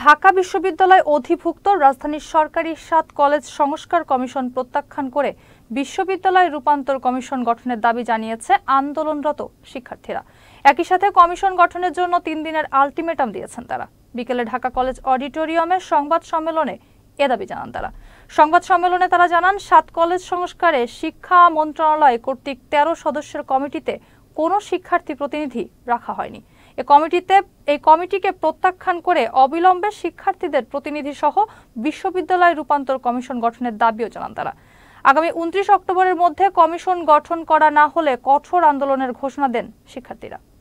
ঢাকা বিশ্ববিদ্যালয় অধিভুক্ত রাজধানীর সরকারি সাত কলেজ সংস্কার কমিশন প্রত্যাখ্যান করে বিশ্ববিদ্যালয় রূপান্তর কমিশন গঠনের দাবি জানিয়েছে আন্দোলনরত শিক্ষার্থীরা একই সাথে কমিশন গঠনের জন্য তিন দিনের আলটিমেটাম দিয়েছেন তারা বিকেলে ঢাকা কলেজ অডিটোরিয়ামে সংবাদ সম্মেলনে এ দাবি জানান তারা সংবাদ সম্মেলনে তারা জানান সাত কলেজ সংস্কারে শিক্ষা মন্ত্রণালয় কর্তৃক তেরো সদস্যের কমিটিতে কোনো শিক্ষার্থী প্রতিনিধি রাখা হয়নি এ কমিটিতে এই কমিটিকে প্রত্যাখ্যান করে অবিলম্বে শিক্ষার্থীদের প্রতিনিধি সহ বিশ্ববিদ্যালয় রূপান্তর কমিশন গঠনের দাবিও জানান তারা আগামী উনত্রিশ অক্টোবরের মধ্যে কমিশন গঠন করা না হলে কঠোর আন্দোলনের ঘোষণা দেন শিক্ষার্থীরা